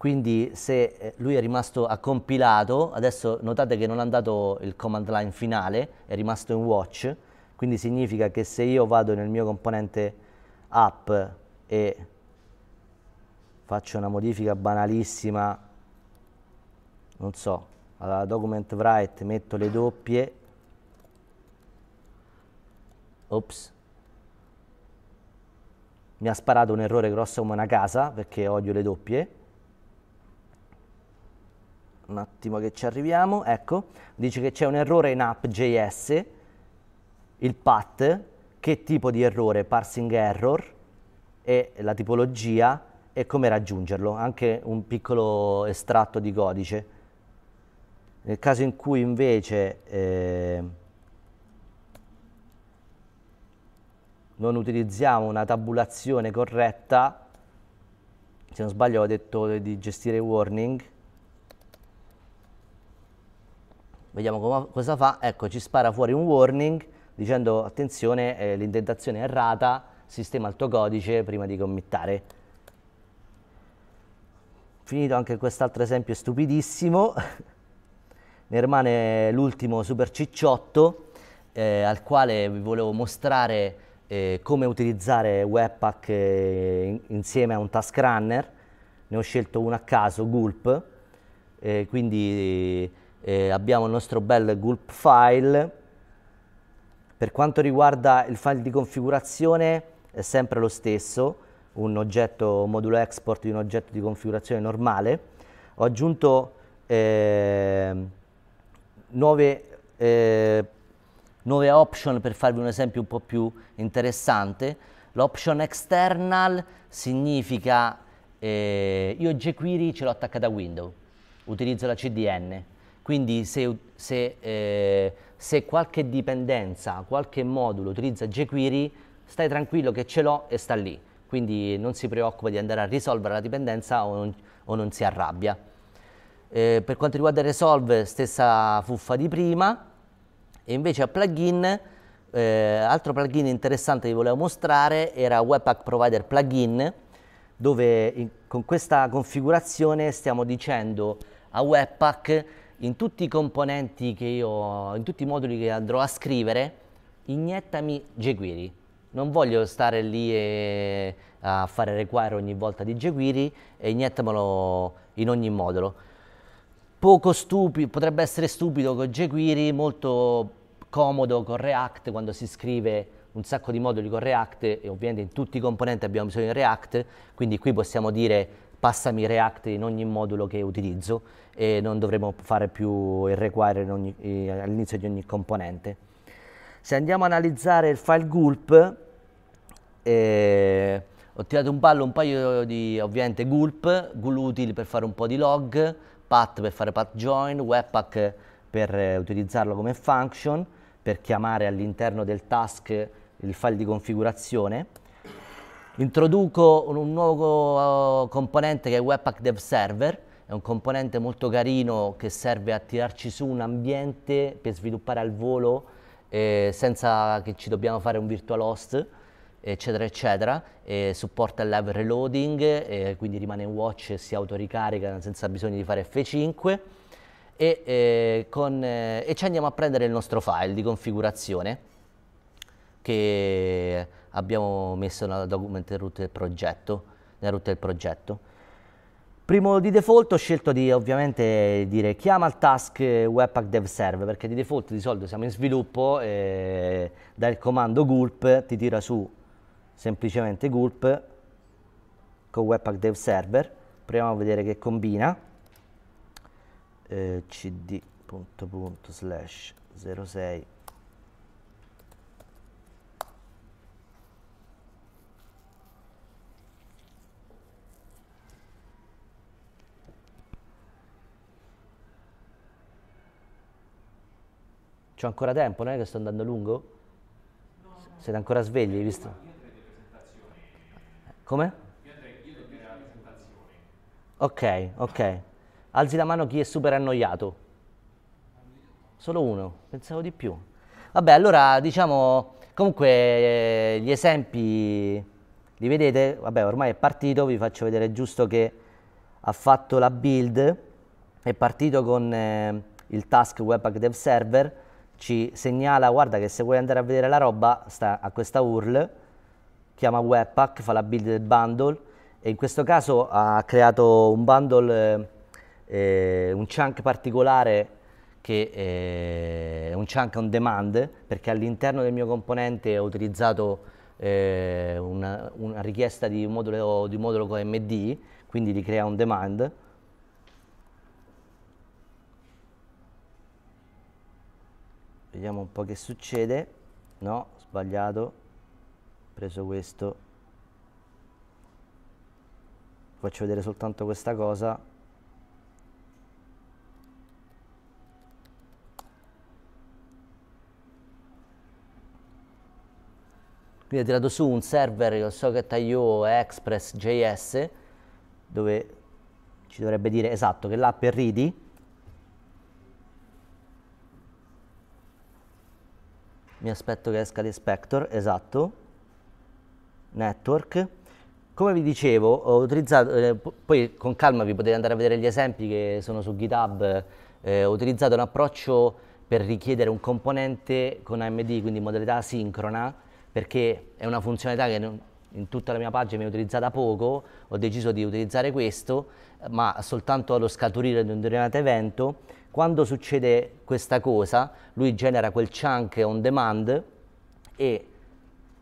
quindi se eh, lui è rimasto a compilato, adesso notate che non ha dato il command line finale, è rimasto in watch, quindi significa che se io vado nel mio componente app e faccio una modifica banalissima, non so, alla document write metto le doppie, ops, mi ha sparato un errore grosso come una casa perché odio le doppie, un attimo che ci arriviamo, ecco, dice che c'è un errore in app.js, il path, che tipo di errore, parsing error, e la tipologia e come raggiungerlo, anche un piccolo estratto di codice. Nel caso in cui invece eh, non utilizziamo una tabulazione corretta, se non sbaglio ho detto di gestire warning, vediamo cosa fa, ecco ci spara fuori un warning dicendo attenzione eh, l'indentazione è errata, sistema il tuo codice prima di committare. Finito anche quest'altro esempio stupidissimo, [LAUGHS] ne rimane l'ultimo super cicciotto eh, al quale vi volevo mostrare eh, come utilizzare Webpack eh, in, insieme a un task runner, ne ho scelto uno a caso, Gulp, eh, quindi eh, abbiamo il nostro bel gulp file. Per quanto riguarda il file di configurazione è sempre lo stesso, un oggetto un modulo export di un oggetto di configurazione normale. Ho aggiunto eh, nuove, eh, nuove option per farvi un esempio un po' più interessante. L'option external significa eh, io jQuery ce l'ho attaccata a window, utilizzo la CDN. Quindi se, se, eh, se qualche dipendenza, qualche modulo utilizza jQuery, stai tranquillo che ce l'ho e sta lì. Quindi non si preoccupa di andare a risolvere la dipendenza o non, o non si arrabbia. Eh, per quanto riguarda Resolve, stessa fuffa di prima. E invece a plugin, eh, altro plugin interessante che vi volevo mostrare era Webpack Provider Plugin, dove in, con questa configurazione stiamo dicendo a Webpack in tutti i componenti che io, in tutti i moduli che andrò a scrivere, iniettami jQuery. Non voglio stare lì e, a fare require ogni volta di jQuery e iniettamelo in ogni modulo. Poco stupido, potrebbe essere stupido con jQuery, molto comodo con React quando si scrive un sacco di moduli con React e ovviamente in tutti i componenti abbiamo bisogno di React, quindi qui possiamo dire passami React in ogni modulo che utilizzo e non dovremo fare più il require all'inizio di ogni componente. Se andiamo a analizzare il file gulp, eh, ho tirato un ballo un paio di ovviamente gulp, gulutil per fare un po' di log, path per fare path join, webpack per eh, utilizzarlo come function, per chiamare all'interno del task il file di configurazione Introduco un, nuovo eh, componente che è Webpack Dev Server, è un componente molto carino che serve a tirarci su un ambiente per sviluppare al volo eh, senza che ci dobbiamo fare un virtual host eccetera eccetera e supporta il live reloading eh, quindi rimane in watch e si autoricarica senza bisogno di fare F5 e, eh, con, eh, e ci andiamo a prendere il nostro file di configurazione che abbiamo messo nella document route del progetto. Route del progetto. Primo di default ho scelto di ovviamente dire chiama il task Webpack Dev Serve perché di default di solito siamo in sviluppo e dal comando gulp ti tira su semplicemente gulp con Webpack Dev Server. Proviamo a vedere che combina. Eh, cd.slash 06 C'ho ancora tempo, non è che sto andando lungo? siete ancora svegli, hai visto? Come? Io andrei, io andrei alla presentazione. Ok, ok. Alzi la mano chi è super annoiato. Solo uno, pensavo di più. Vabbè, allora diciamo, comunque eh, gli esempi li vedete? Vabbè, ormai è partito, vi faccio vedere giusto che ha fatto la build, è partito con eh, il task Webpack Dev Server, ci segnala guarda che se vuoi andare a vedere la roba sta a questa URL, chiama Webpack, fa la build del bundle e in questo caso ha creato un bundle, eh, un chunk particolare che è eh, un chunk on demand perché all'interno del mio componente ho utilizzato eh, una, una, richiesta di un modulo, di un modulo OMD, quindi li crea on demand vediamo un po' che succede no sbagliato preso questo faccio vedere soltanto questa cosa quindi ho tirato su un server so che IO Express.js dove ci dovrebbe dire esatto che l'app è ready mi aspetto che esca l'Inspector, esatto, network. Come vi dicevo, ho utilizzato, eh, poi con calma vi potete andare a vedere gli esempi che sono su GitHub, eh, ho utilizzato un approccio per richiedere un componente con AMD, quindi modalità asincrona, perché è una funzionalità che non, in tutta la mia pagina mi è utilizzata poco, ho deciso di utilizzare questo, ma soltanto allo scaturire di un determinato evento, quando succede questa cosa, lui genera quel chunk on demand e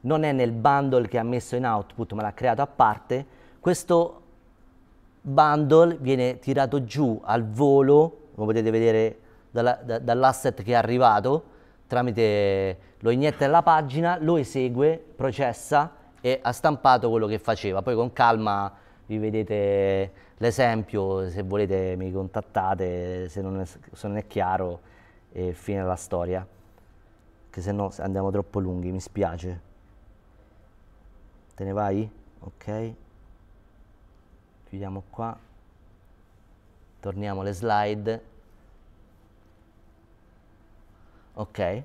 non è nel bundle che ha messo in output, ma l'ha creato a parte. Questo bundle viene tirato giù al volo, come potete vedere dalla, da, dall'asset che è arrivato, tramite lo inietta nella pagina, lo esegue, processa e ha stampato quello che faceva. Poi con calma vi vedete l'esempio, se volete mi contattate, se non è, se non è chiaro e fine la storia, che se no andiamo troppo lunghi, mi spiace. Te ne vai? Ok. Chiudiamo qua. Torniamo alle slide. Ok.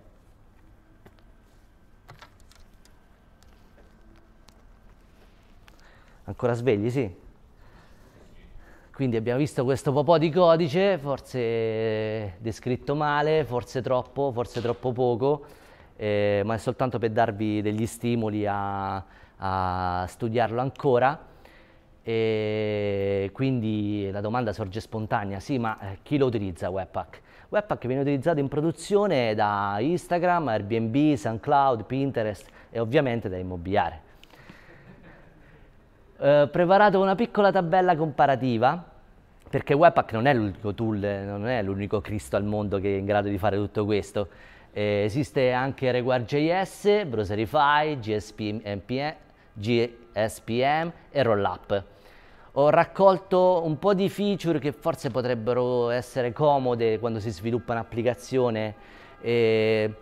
Ancora svegli, sì? Quindi abbiamo visto questo po' di codice, forse descritto male, forse troppo, forse troppo poco, eh, ma è soltanto per darvi degli stimoli a, a studiarlo ancora. E quindi la domanda sorge spontanea, sì, ma eh, chi lo utilizza Webpack? Webpack viene utilizzato in produzione da Instagram, Airbnb, SoundCloud, Pinterest e ovviamente da Immobiliare eh, preparato una piccola tabella comparativa perché Webpack non è l'unico tool, non è l'unico Cristo al mondo che è in grado di fare tutto questo. Eh, esiste anche Reward.js, Browserify, GSP, GSPM e Rollup. Ho raccolto un po' di feature che forse potrebbero essere comode quando si sviluppa un'applicazione. Eh,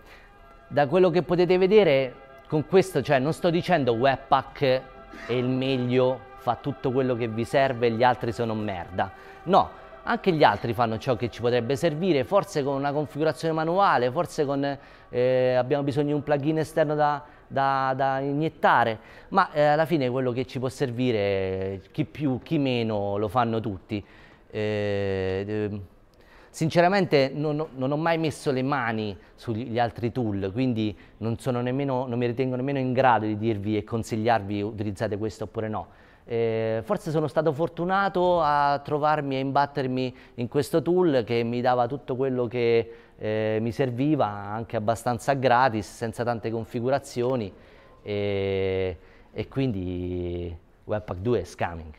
da quello che potete vedere, con questo, cioè non sto dicendo Webpack e il meglio, fa tutto quello che vi serve e gli altri sono merda. No, anche gli altri fanno ciò che ci potrebbe servire, forse con una configurazione manuale, forse con, eh, abbiamo bisogno di un plugin esterno da, da, da iniettare, ma eh, alla fine quello che ci può servire, chi più, chi meno, lo fanno tutti. Eh, ehm, Sinceramente non, non ho mai messo le mani sugli altri tool, quindi non, nemmeno, non mi ritengo nemmeno in grado di dirvi e consigliarvi utilizzate questo oppure no. Eh, forse sono stato fortunato a trovarmi e imbattermi in questo tool che mi dava tutto quello che eh, mi serviva, anche abbastanza gratis, senza tante configurazioni e, e quindi Webpack 2 è scamming.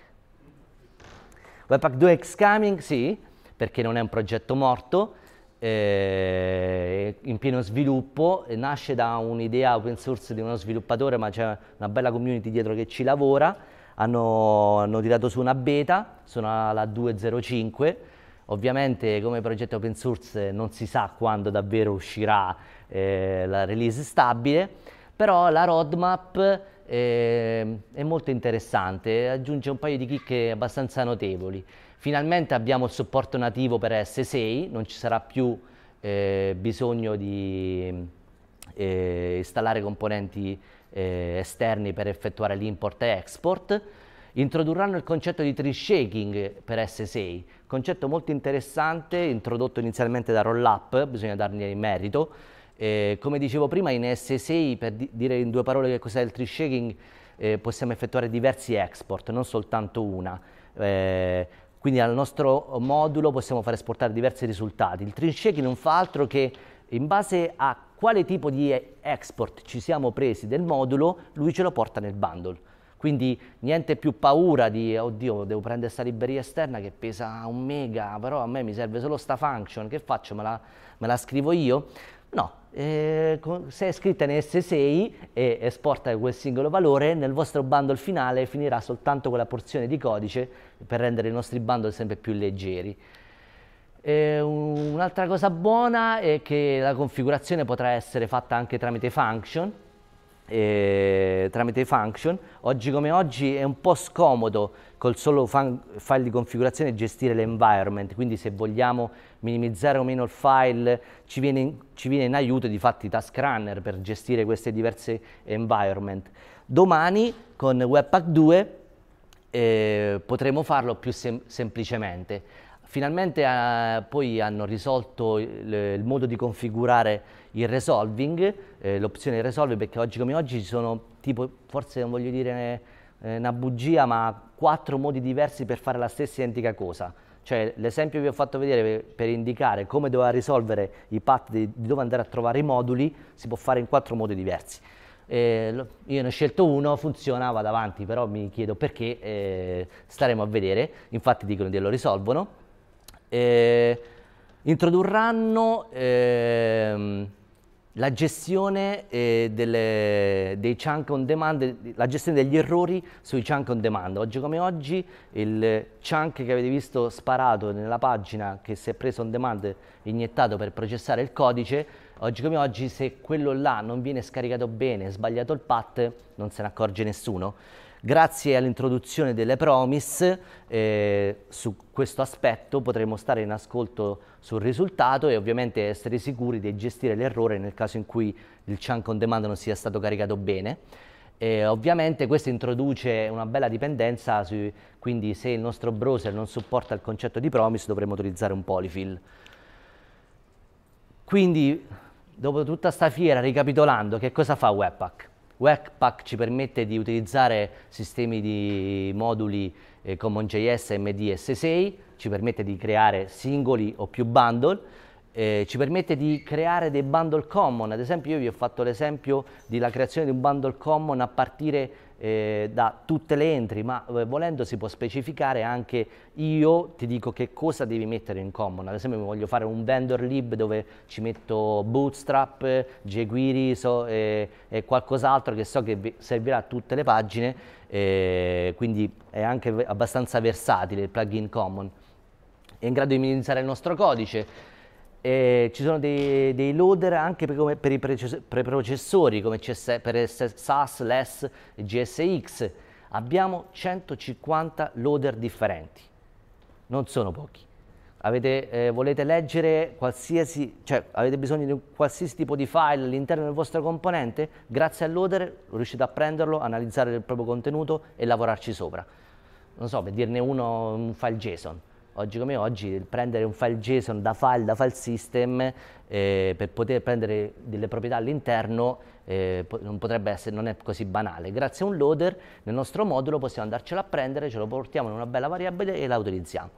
Webpack 2 è scamming, sì, perché non è un progetto morto, eh, in pieno sviluppo, nasce da un'idea open source di uno sviluppatore, ma c'è una bella community dietro che ci lavora, hanno, hanno tirato su una beta, sono alla 205, Ovviamente come progetto open source non si sa quando davvero uscirà eh, la release stabile, però la roadmap eh, è molto interessante, aggiunge un paio di chicche abbastanza notevoli. Finalmente abbiamo il supporto nativo per S6, non ci sarà più eh, bisogno di eh, installare componenti eh, esterni per effettuare l'import e export. Introdurranno il concetto di tree shaking per S6, concetto molto interessante introdotto inizialmente da Rollup, bisogna darne merito. Eh, come dicevo prima in S6, per di dire in due parole che cos'è il tree shaking, eh, possiamo effettuare diversi export, non soltanto una. Eh, quindi al nostro modulo possiamo far esportare diversi risultati. Il train shaking non fa altro che in base a quale tipo di export ci siamo presi del modulo, lui ce lo porta nel bundle. Quindi niente più paura di, oddio, devo prendere questa libreria esterna che pesa un mega, però a me mi serve solo sta function, che faccio? Me la, me la scrivo io? No, eh, se è scritta in S6 e esporta quel singolo valore, nel vostro bundle finale finirà soltanto quella porzione di codice per rendere i nostri bundle sempre più leggeri. Eh, un'altra cosa buona è che la configurazione potrà essere fatta anche tramite function. Eh, tramite function oggi come oggi è un po' scomodo col solo file di configurazione gestire l'environment quindi se vogliamo minimizzare o meno il file, ci viene in, ci viene in aiuto di fatti Task Runner per gestire queste diverse environment. Domani con Webpack 2 eh, potremo farlo più sem semplicemente. Finalmente eh, poi hanno risolto il, il, modo di configurare il resolving, eh, l'opzione resolve perché oggi come oggi ci sono tipo, forse non voglio dire eh, una bugia, ma quattro modi diversi per fare la stessa identica cosa. Cioè, l'esempio che vi ho fatto vedere per, indicare come doveva risolvere i path di, di, dove andare a trovare i moduli si può fare in quattro modi diversi. Eh, io ne ho scelto uno, funzionava davanti, però mi chiedo perché, eh, staremo a vedere, infatti dicono che lo risolvono. Eh, introdurranno... Ehm, la gestione eh, delle, dei chunk on demand, la gestione degli errori sui chunk on demand. Oggi come oggi il chunk che avete visto sparato nella pagina che si è preso on demand iniettato per processare il codice, oggi come oggi se quello là non viene scaricato bene, sbagliato il path, non se ne accorge nessuno. Grazie all'introduzione delle promis, eh, su questo aspetto potremo stare in ascolto sul risultato e ovviamente essere sicuri di gestire l'errore nel caso in cui il chunk on demand non sia stato caricato bene. E ovviamente questo introduce una bella dipendenza, su, quindi se il nostro browser non supporta il concetto di promise dovremo utilizzare un polyfill. Quindi, dopo tutta sta fiera, ricapitolando, che cosa fa Webpack? Webpack ci permette di utilizzare sistemi di moduli eh, CommonJS e MDS6, ci permette di creare singoli o più bundle, eh, ci permette di creare dei bundle common, ad esempio io vi ho fatto l'esempio della creazione di un bundle common a partire eh, da tutte le entry, ma eh, volendo si può specificare anche io ti dico che cosa devi mettere in common. Ad esempio voglio fare un vendor lib dove ci metto Bootstrap, jQuery so, e, eh, e qualcos'altro che so che servirà a tutte le pagine, eh, quindi è anche abbastanza versatile il plugin common. È in grado di minimizzare il nostro codice, eh, ci sono dei, dei loader anche per, per i preprocessori come CS, per SAS, LES e GSX. Abbiamo 150 loader differenti, non sono pochi. Avete, eh, volete leggere qualsiasi, cioè avete bisogno di qualsiasi tipo di file all'interno del vostro componente? Grazie al loader riuscite a prenderlo, analizzare il proprio contenuto e lavorarci sopra. Non so, per dirne uno, un file JSON oggi come oggi, prendere un file JSON da file, da file system, eh, per poter prendere delle proprietà all'interno eh, non, non è così banale. Grazie a un loader nel nostro modulo possiamo andarcelo a prendere, ce lo portiamo in una bella variabile e la utilizziamo.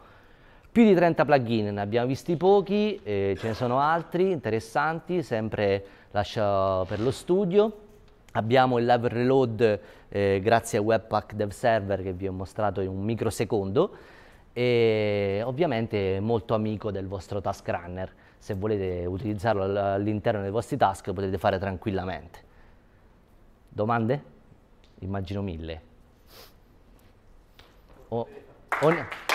Più di 30 plugin, ne abbiamo visti pochi, eh, ce ne sono altri interessanti, sempre lascio per lo studio. Abbiamo il live reload eh, grazie a Webpack Dev Server che vi ho mostrato in un microsecondo e ovviamente molto amico del vostro task runner. Se volete utilizzarlo all'interno dei vostri task potete fare tranquillamente. Domande? Immagino mille. oh, o